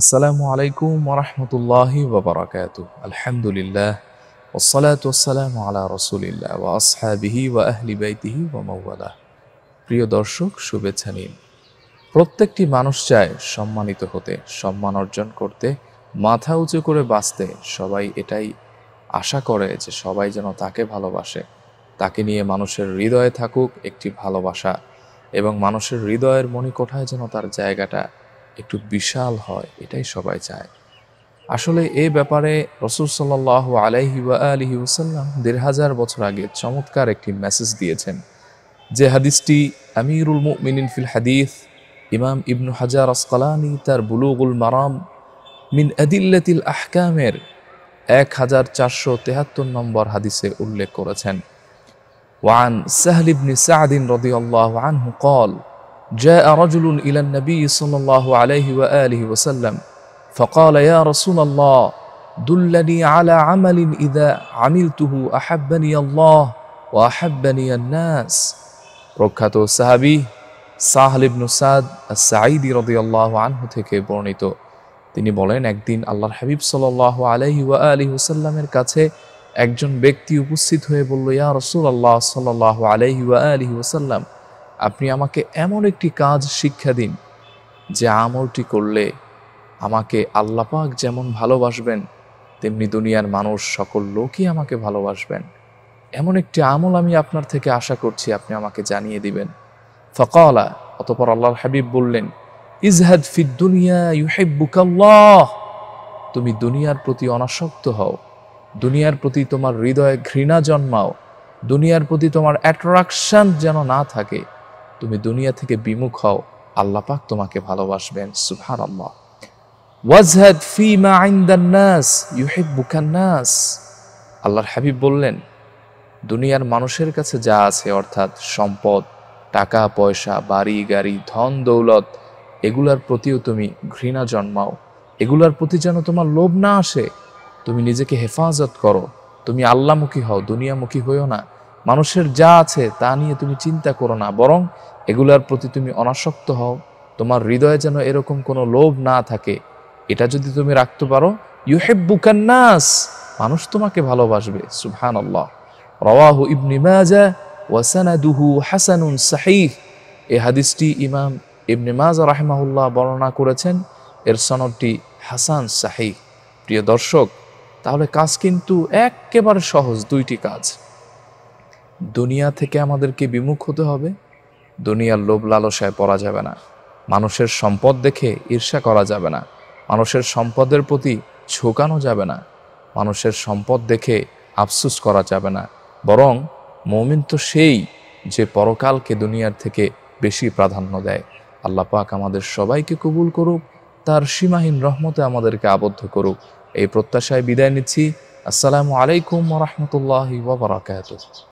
আসসালামু আলাইকুম ওরহমতুল্লাহি ওবরাকাত আলহামদুলিল্লাহ ওসলাত ওসালাম আলা রসুলিল্লাহ ওয়া আসহাবিহি ও আহলি বাইতিহি ও মাওয়ালা প্রিয় দর্শক শুভেচ্ছা নিন প্রত্যেকটি মানুষ চায় সম্মানিত হতে সম্মান অর্জন করতে মাথা উঁচু করে বাঁচতে সবাই এটাই আশা করে যে সবাই যেন তাকে ভালোবাসে তাকে নিয়ে মানুষের হৃদয়ে থাকুক একটি ভালোবাসা এবং মানুষের হৃদয়ের মণিকোঠায় যেন তার জায়গাটা একটু বিশাল হয় এটাই সবাই চায় আসলে এ ব্যাপারে রসুল সাল্লাহ আলাইহি আলহি ওসাল্লাম দেড় হাজার বছর আগে চমৎকার একটি মেসেজ দিয়েছেন যে হাদিসটি আমিরুল মিনিন ফিল হাদিস ইমাম ইবনু হাজার আসকালানি তার বুলুগুল মারাম মিন আদিল্লাতিল আহকামের এক হাজার চারশো তেহাত্তর নম্বর হাদিসে উল্লেখ করেছেন ওয়ান সাহলিবনি সাহাদিন রদি আল্লাহ আনহু কল جاء رجل الى النبي صلى الله عليه واله وسلم فقال يا رسول الله دلني على عمل اذا عملته احبني الله واحبني الناس ركعته الصحابي سهل بن سعد السعيد رضي الله عنه থেকে বর্ণিত তিনি বলেন একদিন আল্লাহর হাবিব সাল্লাল্লাহু আলাইহি ওয়া আলিহি ওয়াসাল্লামের কাছে একজন ব্যক্তি উপস্থিত হয়ে বলল ইয়া রাসূলুল্লাহ সাল্লাল্লাহু আলাইহি ওয়া আলিহি ওয়াসাল্লাম আপনি আমাকে এমন একটি কাজ শিক্ষা দিন যে আমলটি করলে আমাকে আল্লাপাক যেমন ভালোবাসবেন তেমনি দুনিয়ার মানুষ সকল লোকই আমাকে ভালোবাসবেন এমন একটি আমল আমি আপনার থেকে আশা করছি আপনি আমাকে জানিয়ে দিবেন ফকালা অতপর আল্লাহ হাবিব বললেন ইজহাদ ফির দুনিয়া ইউহেব্বুকাল্লাহ তুমি দুনিয়ার প্রতি অনাসক্ত হও দুনিয়ার প্রতি তোমার হৃদয়ে ঘৃণা জন্মাও দুনিয়ার প্রতি তোমার অ্যাট্রাকশান যেন না থাকে তুমি দুনিয়া থেকে বিমুখ হও আল্লাপাক তোমাকে ভালোবাসবেন সুহান আল্লাহ ওয়াজহাদ ফি মা আইন্দান্নাস ইউহিব্বুকান্নাস আল্লাহর হাবিব বললেন দুনিয়ার মানুষের কাছে যা আছে অর্থাৎ সম্পদ টাকা পয়সা বাড়ি গাড়ি ধন দৌলত এগুলার প্রতিও তুমি ঘৃণা জন্মাও এগুলার প্রতি যেন তোমার লোভ না আসে তুমি নিজেকে হেফাজত করো তুমি আল্লামুখী হও দুনিয়ামুখী হইও না মানুষের যা আছে তা নিয়ে তুমি চিন্তা করো না বরং এগুলার প্রতি তুমি অনাসক্ত হও তোমার হৃদয়ে যেন এরকম কোনো লোভ না থাকে এটা যদি তুমি রাখতে পারো ইউ নাস মানুষ তোমাকে ভালোবাসবে সুহান আল্লাহ রওয়াহু ইবনি মাজা ওয়াসানাদুহু হাসানুন সাহিহ এ হাদিসটি ইমাম ইবনে মাজা রাহমাহুল্লাহ বর্ণনা করেছেন এর সনদটি হাসান সাহিহ প্রিয় দর্শক তাহলে কাজ কিন্তু একেবারে সহজ দুইটি কাজ দুনিয়া থেকে আমাদেরকে বিমুখ হতে হবে দুনিয়ার লোভ লালসায় পড়া যাবে না মানুষের সম্পদ দেখে ঈর্ষা করা যাবে না মানুষের সম্পদের প্রতি ছোকানো যাবে না মানুষের সম্পদ দেখে আফসুস করা যাবে না বরং মমিন তো সেই যে পরকালকে দুনিয়ার থেকে বেশি প্রাধান্য দেয় আল্লাহ পাক আমাদের সবাইকে কবুল করুক তার সীমাহীন রহমতে আমাদেরকে আবদ্ধ করুক এই প্রত্যাশায় বিদায় নিচ্ছি আসসালামু আলাইকুম রহমতুল্লাহ ওবরাকাত